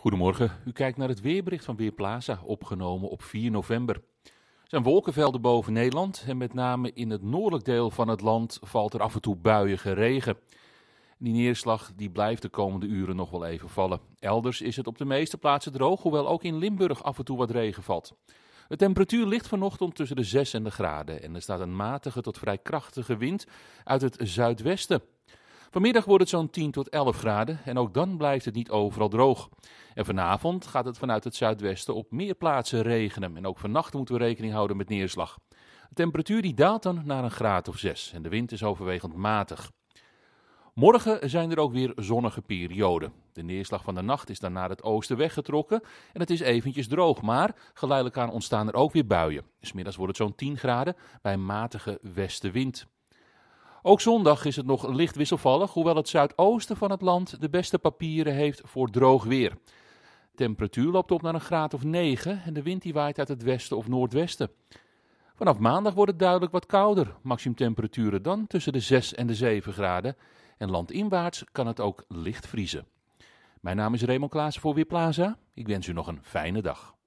Goedemorgen, u kijkt naar het weerbericht van Weerplaza, opgenomen op 4 november. Er zijn wolkenvelden boven Nederland en met name in het noordelijk deel van het land valt er af en toe buiige regen. Die neerslag die blijft de komende uren nog wel even vallen. Elders is het op de meeste plaatsen droog, hoewel ook in Limburg af en toe wat regen valt. De temperatuur ligt vanochtend tussen de 6 en de graden en er staat een matige tot vrij krachtige wind uit het zuidwesten. Vanmiddag wordt het zo'n 10 tot 11 graden en ook dan blijft het niet overal droog. En vanavond gaat het vanuit het zuidwesten op meer plaatsen regenen en ook vannacht moeten we rekening houden met neerslag. De temperatuur die daalt dan naar een graad of 6 en de wind is overwegend matig. Morgen zijn er ook weer zonnige perioden. De neerslag van de nacht is dan naar het oosten weggetrokken en het is eventjes droog, maar geleidelijk aan ontstaan er ook weer buien. middags wordt het zo'n 10 graden bij matige westenwind. Ook zondag is het nog licht wisselvallig, hoewel het zuidoosten van het land de beste papieren heeft voor droog weer. De temperatuur loopt op naar een graad of 9 en de wind die waait uit het westen of noordwesten. Vanaf maandag wordt het duidelijk wat kouder, maximumtemperaturen dan tussen de 6 en de 7 graden. En landinwaarts kan het ook licht vriezen. Mijn naam is Raymond Klaassen voor Weerplaza. Ik wens u nog een fijne dag.